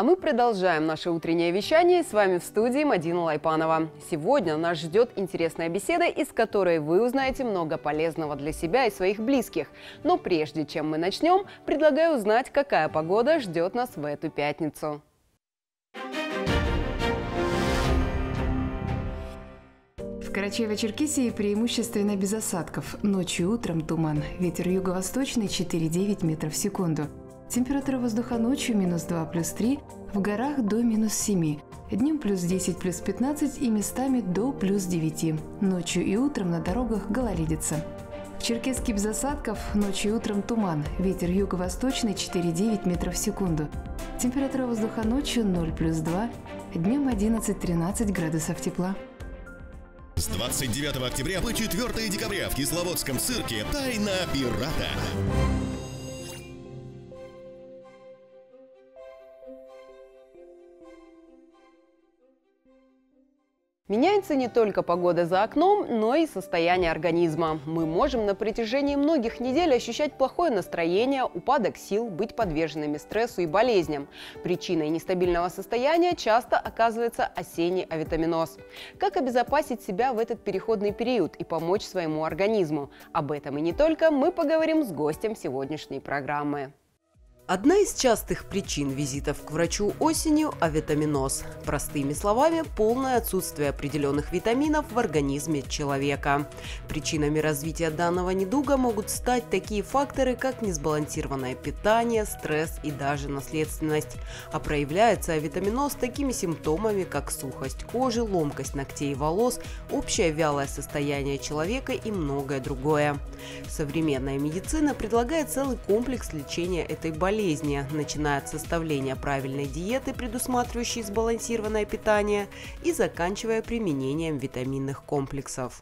А мы продолжаем наше утреннее вещание. С вами в студии Мадина Лайпанова. Сегодня нас ждет интересная беседа, из которой вы узнаете много полезного для себя и своих близких. Но прежде чем мы начнем, предлагаю узнать, какая погода ждет нас в эту пятницу. В Карачаево-Черкесии преимущественно без осадков. Ночью и утром туман. Ветер юго-восточный 4,9 метров в секунду. Температура воздуха ночью минус 2 плюс 3, в горах до минус 7, днем плюс 10 плюс 15 и местами до плюс 9. Ночью и утром на дорогах гололедица. В Черкесске без осадков, ночью и утром туман, ветер юго-восточный 4,9 метров в секунду. Температура воздуха ночью 0 плюс 2, днем 11-13 градусов тепла. С 29 октября по 4 декабря в Кисловодском цирке «Тайна пирата». Меняется не только погода за окном, но и состояние организма. Мы можем на протяжении многих недель ощущать плохое настроение, упадок сил, быть подверженными стрессу и болезням. Причиной нестабильного состояния часто оказывается осенний авитаминоз. Как обезопасить себя в этот переходный период и помочь своему организму? Об этом и не только мы поговорим с гостем сегодняшней программы. Одна из частых причин визитов к врачу осенью – авитаминоз. Простыми словами, полное отсутствие определенных витаминов в организме человека. Причинами развития данного недуга могут стать такие факторы, как несбалансированное питание, стресс и даже наследственность. А проявляется авитаминоз такими симптомами, как сухость кожи, ломкость ногтей и волос, общее вялое состояние человека и многое другое. Современная медицина предлагает целый комплекс лечения этой болезни болезни, начиная от составления правильной диеты, предусматривающей сбалансированное питание, и заканчивая применением витаминных комплексов.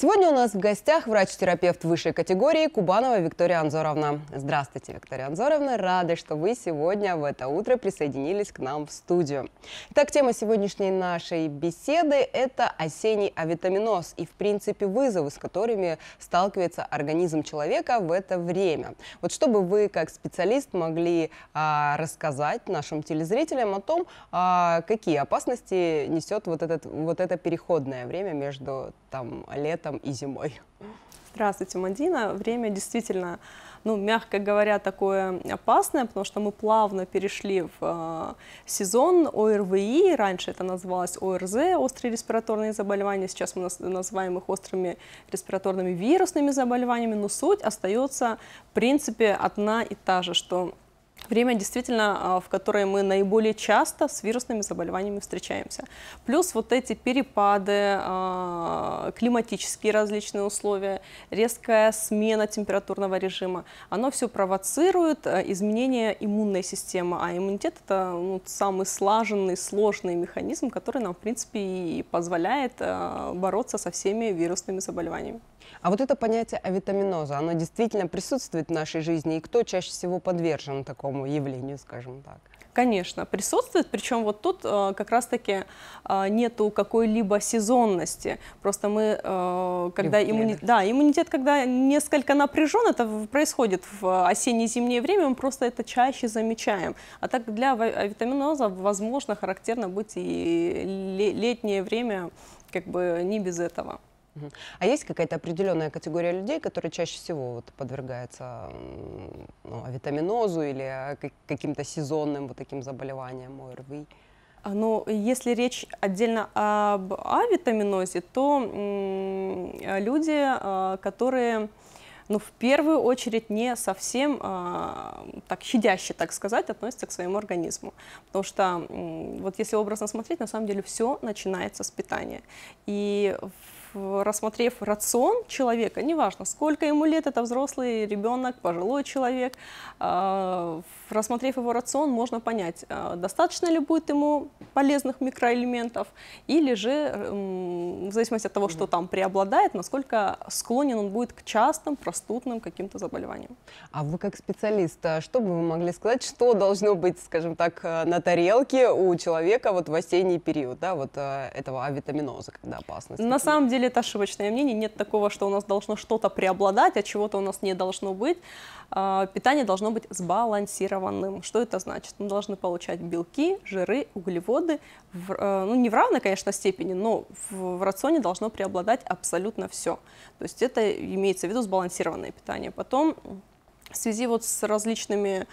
Сегодня у нас в гостях врач-терапевт высшей категории Кубанова Виктория Анзоровна. Здравствуйте, Виктория Анзоровна. Рада, что вы сегодня в это утро присоединились к нам в студию. Итак, тема сегодняшней нашей беседы – это осенний авитаминоз и, в принципе, вызовы, с которыми сталкивается организм человека в это время. Вот чтобы вы, как специалист, могли а, рассказать нашим телезрителям о том, а, какие опасности несет вот, этот, вот это переходное время между там, летом летом и зимой. Здравствуйте, Мадина. Время действительно, ну, мягко говоря, такое опасное, потому что мы плавно перешли в э, сезон ОРВИ, раньше это называлось ОРЗ, острые респираторные заболевания, сейчас мы называем их острыми респираторными вирусными заболеваниями, но суть остается, в принципе, одна и та же, что время действительно, а, в которое мы наиболее часто с вирусными заболеваниями встречаемся. Плюс вот эти перепады, а, климатические различные условия, резкая смена температурного режима, оно все провоцирует а, изменение иммунной системы, а иммунитет это ну, самый слаженный, сложный механизм, который нам, в принципе, и позволяет бороться со всеми вирусными заболеваниями. А вот это понятие авитаминоза, оно действительно присутствует в нашей жизни, и кто чаще всего подвержен такому явлению, скажем так? Конечно, присутствует, причем вот тут э, как раз-таки э, нету какой-либо сезонности. Просто мы, э, когда иммунитет, да, иммунитет, когда несколько напряжен, это происходит в осенне-зимнее время, мы просто это чаще замечаем. А так для витаминоза, возможно, характерно быть и летнее время, как бы не без этого. А есть какая-то определенная категория людей, которые чаще всего вот подвергаются ну, витаминозу или а, каким-то сезонным вот таким заболеваниям ОРВИ? А, ну, если речь отдельно об авитаминозе, то люди, а, которые ну, в первую очередь не совсем а, так щадяще, так сказать, относятся к своему организму. Потому что, вот если образно смотреть, на самом деле все начинается с питания. И Э, рассмотрев рацион человека, неважно, сколько ему лет, это взрослый ребенок, пожилой человек, э, рассмотрев его рацион, можно понять, э, достаточно ли будет ему полезных микроэлементов, или же, эм, в зависимости от того, что там преобладает, насколько склонен он будет к частым простудным каким-то заболеваниям. А вы как специалист, а что бы вы могли сказать, что должно быть, скажем так, на тарелке у человека вот в осенний период, да, вот этого авитаминоза, когда опасность? На самом деле деле это ошибочное мнение. Нет такого, что у нас должно что-то преобладать, а чего-то у нас не должно быть. А, питание должно быть сбалансированным. Что это значит? Мы должны получать белки, жиры, углеводы. В, э, ну, не в равной, конечно, степени, но в, в рационе должно преобладать абсолютно все. То есть это имеется в виду сбалансированное питание. Потом в связи вот с различными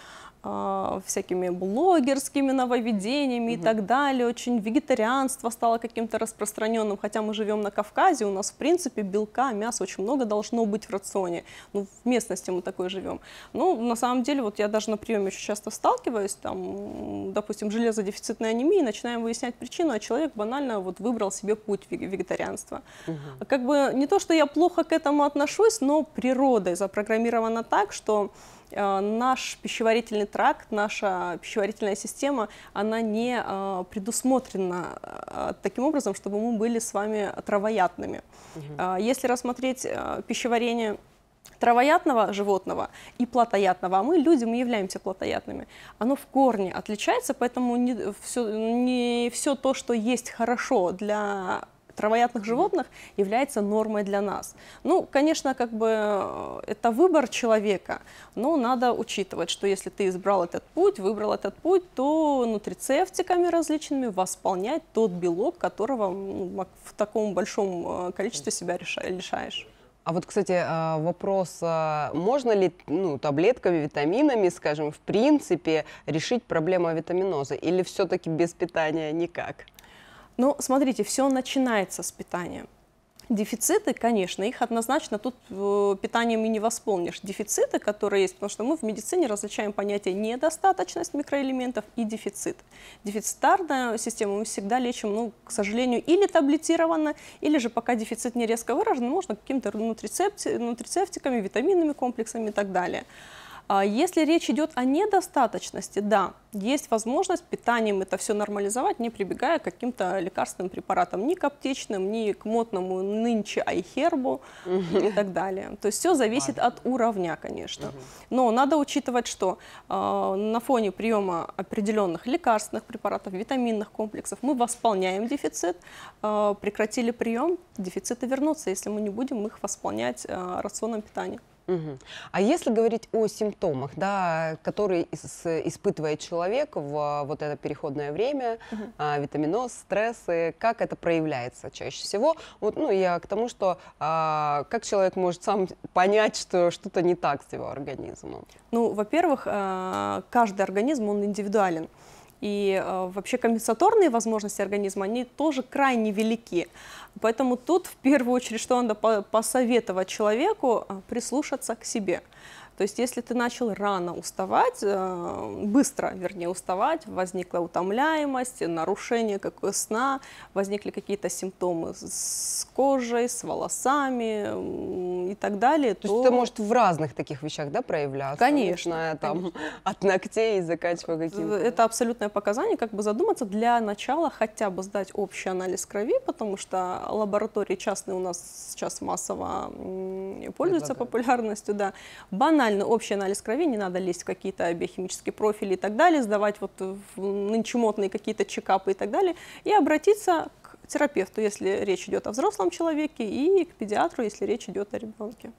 а, всякими блогерскими нововведениями угу. и так далее. Очень вегетарианство стало каким-то распространенным, хотя мы живем на Кавказе, у нас, в принципе, белка, мяса очень много должно быть в рационе. Ну, в местности мы такой живем. Ну, на самом деле, вот я даже на приеме очень часто сталкиваюсь, там, допустим, железодефицитная анемия, начинаем выяснять причину, а человек банально вот выбрал себе путь вегетарианства. Угу. Как бы не то, что я плохо к этому отношусь, но природа запрограммирована так, что Э, наш пищеварительный тракт, наша пищеварительная система, она не э, предусмотрена э, таким образом, чтобы мы были с вами травоядными. Угу. Если рассмотреть пищеварение травоядного животного и плотоядного, а мы, люди, мы являемся плотоядными, оно в корне отличается, поэтому не все, не все то, что есть хорошо для травоядных животных является нормой для нас. Ну, конечно, как бы э, это выбор человека, но надо учитывать, что если ты избрал этот путь, выбрал этот путь, то нутрицептиками различными восполнять тот белок, которого ну, в таком большом э, количестве себя лишаешь. А вот, кстати, э, вопрос, можно ли ну, таблетками, витаминами, скажем, в принципе, решить проблему витаминоза, Или все-таки без питания никак? Ну, смотрите, все начинается с питания. Дефициты, конечно, их однозначно тут э, питанием и не восполнишь. Дефициты, которые есть, потому что мы в медицине различаем понятие недостаточность микроэлементов и дефицит. Дефицитарную систему мы всегда лечим, ну, к сожалению, или таблетированно, или же пока дефицит не резко выражен, можно каким то нутрицептиками, витаминными комплексами и так далее. А если речь идет о недостаточности, да, есть возможность питанием это все нормализовать, не прибегая к каким-то лекарственным препаратам, ни к аптечным, ни к модному нынче айхербу и так далее. То есть все зависит от уровня, конечно. Но надо учитывать, что а, на фоне приема определенных лекарственных препаратов, витаминных комплексов мы восполняем дефицит, а, прекратили прием, дефициты вернутся, если мы не будем их восполнять рационом питания. Угу. А если говорить о симптомах, да, которые из, испытывает человек в вот это переходное время, угу. а, витаминоз, стрессы, как это проявляется чаще всего? Вот, ну, я к тому, что а, как человек может сам понять, что что-то не так с его организмом? Ну, во-первых, э, каждый организм, он индивидуален. И э, вообще компенсаторные возможности организма, они тоже крайне велики. Поэтому тут в первую очередь, что надо посоветовать человеку, а, прислушаться к себе. То есть если ты начал рано уставать, э, быстро, вернее, уставать, возникла утомляемость, нарушение какое сна, возникли какие-то симптомы с кожей, с волосами и так далее. То, то... есть это может в разных таких вещах да, проявляться? Конечно. Начиная там конечно. от ногтей и заканчивая э, то Это абсолютное показание, как бы задуматься для начала хотя бы сдать общий анализ крови, потому что лаборатории частные у нас сейчас массово пользуются популярностью, да. Банально банальный общий анализ крови, не надо лезть в какие-то биохимические профили и так далее, сдавать вот нынче какие-то чекапы и так далее, и обратиться к терапевту, если речь идет о взрослом человеке, и к педиатру, если речь идет о ребенке.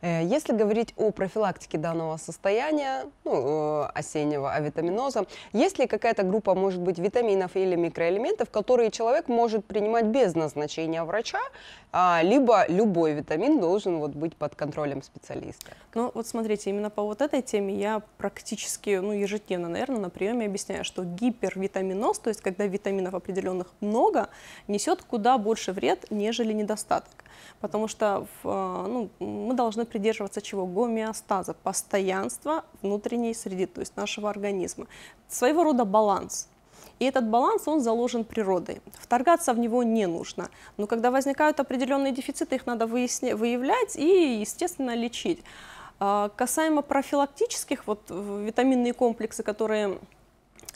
Э, если говорить о профилактике данного состояния, ну, э, осеннего авитаминоза, есть ли какая-то группа, может быть, витаминов или микроэлементов, которые человек может принимать без назначения врача, а, либо любой витамин должен вот быть под контролем специалиста? Ну, вот смотрите, именно по вот этой теме я практически, ну, ежедневно, наверное, на приеме объясняю, что гипервитаминоз, то есть когда витаминов определенных много, несет куда больше вред, нежели недостаток потому что э, ну, мы должны придерживаться чего? Гомеостаза, постоянства внутренней среды, то есть нашего организма. Своего рода баланс. И этот баланс, он заложен природой. Вторгаться в него не нужно. Но когда возникают определенные дефициты, их надо выясня, выявлять и, естественно, лечить. А, касаемо профилактических, вот витаминные комплексы, которые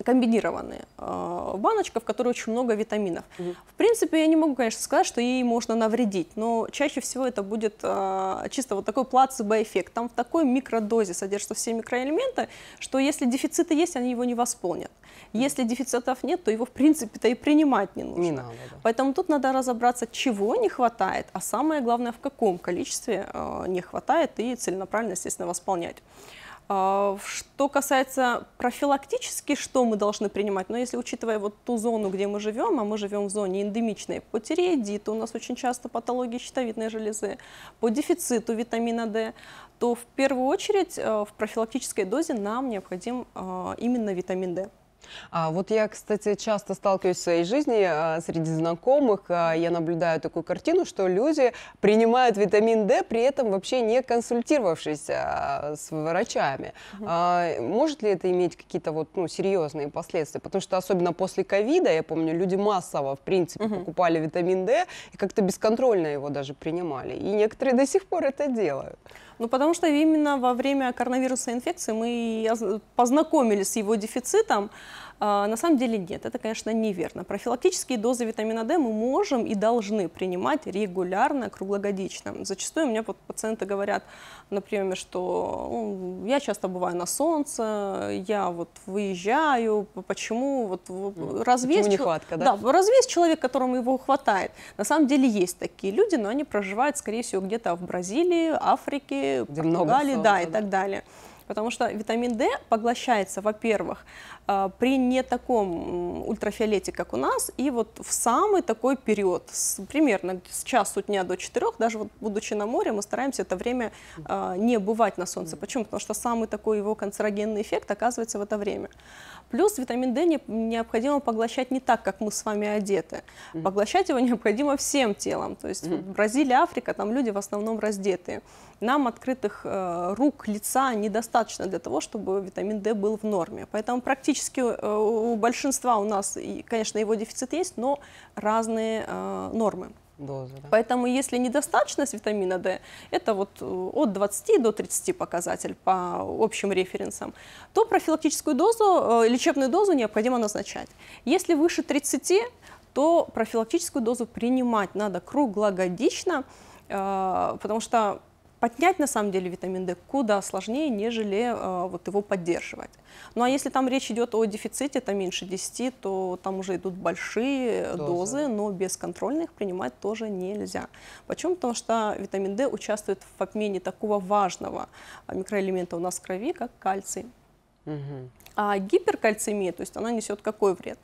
комбинированные э, баночка, в которой очень много витаминов. Угу. В принципе, я не могу, конечно, сказать, что ей можно навредить, но чаще всего это будет а, чисто вот такой плацебо-эффект. Там в такой микродозе содержатся все микроэлементы, что если дефициты есть, они его не восполнят. Если дефицитов нет, то его, в принципе-то, и принимать не нужно. Не надо, да. Поэтому тут надо разобраться, чего не хватает, а самое главное, в каком количестве а, не хватает, и целенаправленно, естественно, восполнять. А, что касается профилактически, что мы должны принимать, но ну, если учитывая вот ту зону, где мы живем, а мы живем в зоне эндемичной, по тиреидиту у нас очень часто патологии щитовидной железы, по дефициту витамина D, то в первую очередь э, в профилактической дозе нам необходим а, именно витамин D. А вот я, кстати, часто сталкиваюсь в своей жизни а, среди знакомых, а, я наблюдаю такую картину, что люди принимают витамин D, при этом вообще не консультировавшись а, с врачами. а, может ли это иметь какие-то вот, ну, серьезные последствия? Потому что особенно после ковида, я помню, люди массово, в принципе, покупали витамин D и как-то бесконтрольно его даже принимали. И некоторые до сих пор это делают. Ну, потому что именно во время коронавирусной инфекции мы познакомились с его дефицитом, а, на самом деле нет, это, конечно, неверно. Профилактические дозы витамина D мы можем и должны принимать регулярно, круглогодично. Зачастую у меня пациенты говорят, например, что «Ну, я часто бываю на солнце, я вот выезжаю, почему вот разве ну, почему есть... нехватка, да? Да, разве есть человек, которому его хватает? На самом деле есть такие люди, но они проживают, скорее всего, где-то в Бразилии, Африке, Где Португалии, солнца, да, и так далее. Потому что витамин D поглощается, во-первых, а, при не таком ультрафиолете, как у нас, и вот в самый такой период, с, примерно с часу дня до четырех, даже вот будучи на море, мы стараемся это время э, не бывать на солнце. Почему? Потому что самый такой его канцерогенный эффект оказывается в это время. Плюс витамин D необходимо поглощать не так, как мы с вами одеты. Поглощать его необходимо всем телом. То есть вот Бразилия, Африка, там люди в основном раздетые. Нам открытых э, рук, лица недостаточно для того, чтобы витамин D был в норме. Поэтому практически практически э, у большинства у нас, конечно, его дефицит есть, но разные э, нормы. Дозы, да. Поэтому если недостаточность витамина D, это вот э, от 20 до 30 показатель по общим референсам, то профилактическую дозу, лечебную дозу необходимо назначать. Если выше 30, то профилактическую дозу принимать надо круглогодично, потому что поднять на самом деле витамин D куда сложнее, нежели э, вот его поддерживать. Ну а если там речь идет о дефиците, там меньше 10, то там уже идут большие дозы, дозы но бесконтрольных принимать тоже нельзя. Почему? Потому что витамин D участвует в обмене такого важного э, микроэлемента у нас в крови, как кальций. Угу. А гиперкальцемия, то есть она несет какой вред?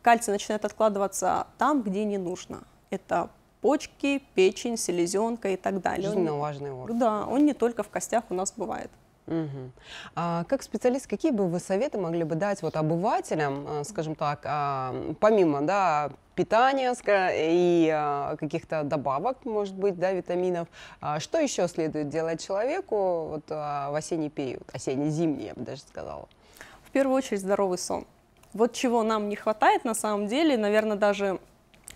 Кальций начинает откладываться там, где не нужно. Это почки, печень, селезенка и так далее. Жизненно важный орган. Да, он не только в костях у нас бывает. Угу. А, как специалист, какие бы вы советы могли бы дать вот обывателям, э, скажем так, а, помимо да, питания и а, каких-то добавок, может быть, да, витаминов, а, что еще следует делать человеку вот, в осенний период, осенне-зимний, я бы даже сказала? В первую очередь здоровый сон. Вот чего нам не хватает на самом деле, наверное, даже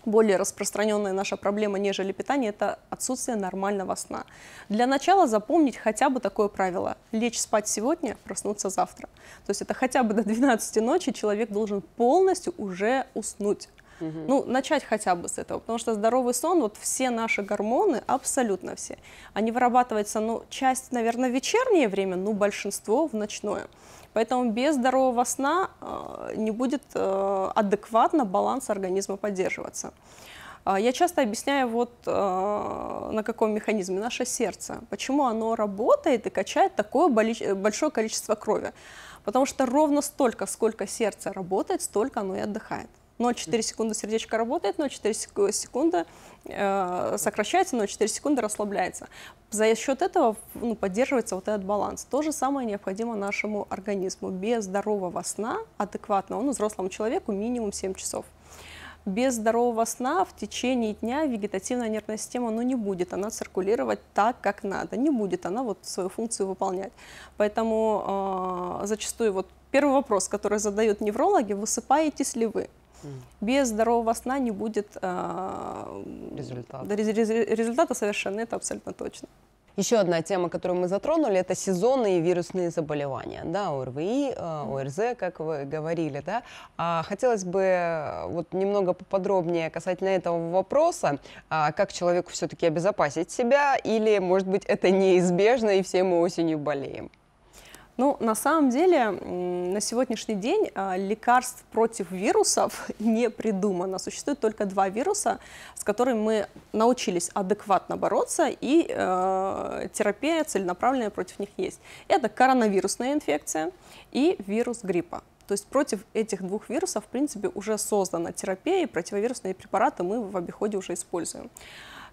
более распространенная наша проблема, нежели питание, это отсутствие нормального сна. Для начала запомнить хотя бы такое правило. Лечь спать сегодня, проснуться завтра. То есть это хотя бы до 12 ночи человек должен полностью уже уснуть. Угу. Ну, начать хотя бы с этого, потому что здоровый сон, вот все наши гормоны, абсолютно все, они вырабатываются, ну, часть, наверное, в вечернее время, ну, большинство в ночное. Поэтому без здорового сна э, не будет э, адекватно баланс организма поддерживаться. А, я часто объясняю вот э, на каком механизме наше сердце, почему оно работает и качает такое э, большое количество крови. Потому что ровно столько, сколько сердце работает, столько оно и отдыхает. 0,4 секунды сердечко работает, 0,4 секунды э, сокращается, 0,4 секунды расслабляется. За счет этого ну, поддерживается вот этот баланс. То же самое необходимо нашему организму. Без здорового сна, адекватного, ну, взрослому человеку минимум 7 часов. Без здорового сна в течение дня вегетативная нервная система ну, не будет она циркулировать так, как надо, не будет она вот свою функцию выполнять. Поэтому э, зачастую вот первый вопрос, который задают неврологи, высыпаетесь ли вы? Без здорового сна не будет э, результата. результата совершенно, это абсолютно точно. Еще одна тема, которую мы затронули, это сезонные вирусные заболевания, да, ОРВИ, э, ОРЗ, как вы говорили, да. А хотелось бы э, вот немного поподробнее касательно этого вопроса, а как человеку все-таки обезопасить себя, или, может быть, это неизбежно и все мы осенью болеем? Ну, на самом деле, на сегодняшний день а, лекарств против вирусов не придумано. Существует только два вируса, с которыми мы научились адекватно бороться, и э, терапия целенаправленная против них есть. Это коронавирусная инфекция и вирус гриппа. То есть против этих двух вирусов, в принципе, уже создана терапия, и противовирусные препараты мы в обиходе уже используем.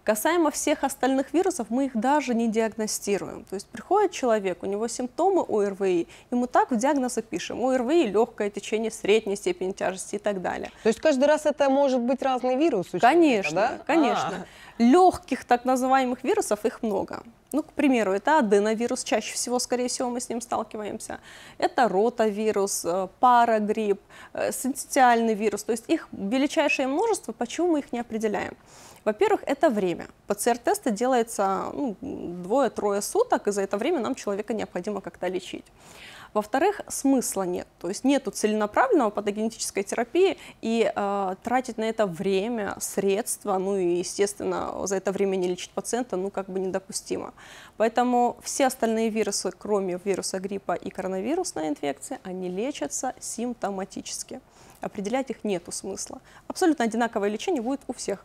Касаемо всех остальных вирусов, мы их даже не диагностируем. То есть приходит человек, у него симптомы ОРВИ, и мы так в диагноз и пишем. ОРВИ легкое течение средней степени тяжести и так далее. То есть каждый раз это может быть разный вирус? Конечно, да? конечно. А Легких так называемых вирусов их много. Ну, к примеру, это аденовирус, чаще всего, скорее всего, мы с ним сталкиваемся. Это ротавирус, э, парагрипп, э, синцитиальный вирус. То есть их величайшее множество, почему мы их не определяем? Во-первых, это время. ПЦР-тесты делаются ну, двое-трое суток, и за это время нам человека необходимо как-то лечить. Во-вторых, смысла нет, то есть нету целенаправленного патогенетической терапии, и э, тратить на это время, средства, ну и, естественно, за это время не лечить пациента, ну как бы недопустимо. Поэтому все остальные вирусы, кроме вируса гриппа и коронавирусной инфекции, они лечатся симптоматически. Определять их нету смысла. Абсолютно одинаковое лечение будет у всех.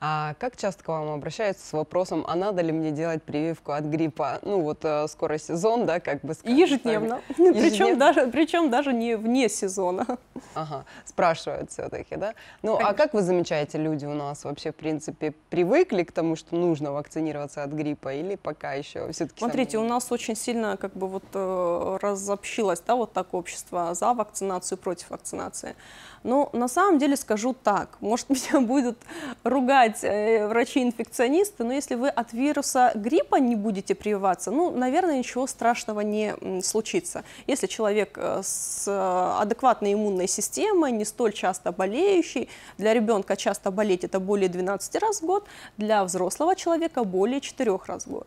А как часто к вам обращаются с вопросом, а надо ли мне делать прививку от гриппа? Ну вот э, скоро сезон, да, как бы сказать. Ежедневно. Ежедневно. Причем, даже, причем даже не вне сезона. Ага, спрашивают все-таки, да? Ну а Конечно. а как вы замечаете, люди у нас вообще, в принципе, привыкли к тому, что нужно вакцинироваться от гриппа или пока еще все-таки... Смотрите, сами... у нас очень сильно как бы вот э, разобщилось, да, вот так общество за вакцинацию, против вакцинации. Но ну, на самом деле скажу так, может меня будет ругать э, врачи-инфекционисты, но если вы от вируса гриппа не будете прививаться, ну, наверное, ничего страшного не случится. Если человек э, с э, адекватной иммунной системой, не столь часто болеющий, для ребенка часто болеть это более 12 раз в год, для взрослого человека более 4 раз в год.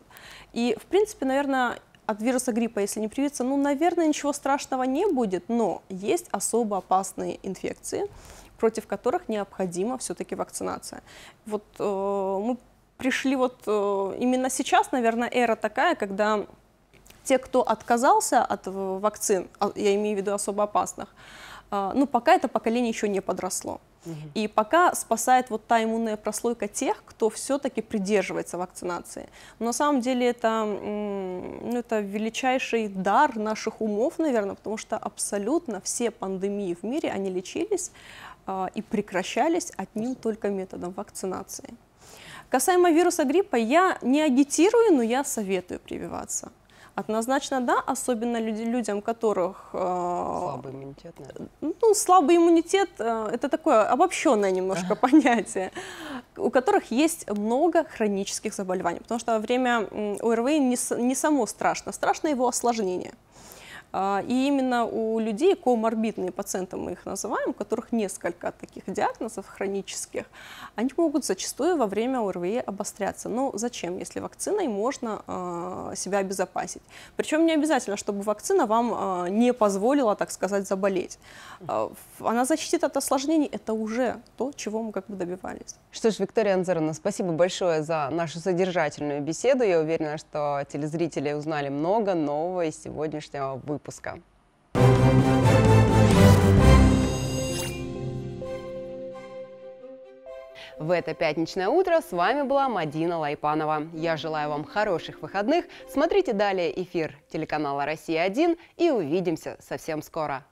И, в принципе, наверное, от вируса гриппа, если не привиться, ну, наверное, ничего страшного не будет, но есть особо опасные инфекции, против которых необходима все-таки вакцинация. Вот э, мы пришли вот э, именно сейчас, наверное, эра такая, когда те, кто отказался от э, вакцин, а, я имею в виду особо опасных, э, ну пока это поколение еще не подросло. И пока спасает вот та иммунная прослойка тех, кто все-таки придерживается вакцинации. Но на самом деле это, ну, это величайший дар наших умов, наверное, потому что абсолютно все пандемии в мире, они лечились а, и прекращались одним только методом вакцинации. Касаемо вируса гриппа, я не агитирую, но я советую прививаться. Однозначно да, особенно люди, людям, которых... А, слабый иммунитет, наверное. Ну, слабый иммунитет а, – это такое обобщенное немножко понятие, у которых есть много хронических заболеваний, потому что во время ОРВИ не, не само страшно, страшно его осложнение. А, и именно у людей, коморбидные пациенты мы их называем, у которых несколько таких диагнозов хронических, они могут зачастую во время ОРВИ обостряться. Но зачем, если вакциной можно а, себя обезопасить? Причем не обязательно, чтобы вакцина вам а, не позволила, так сказать, заболеть. Она защитит от осложнений, это уже то, чего мы как бы добивались. Что ж, Виктория Анзаровна, спасибо большое за нашу содержательную беседу. Я уверена, что телезрители узнали много нового из сегодняшнего выпуска выпуска. В это пятничное утро с вами была Мадина Лайпанова. Я желаю вам хороших выходных. Смотрите далее эфир телеканала «Россия-1» и увидимся совсем скоро.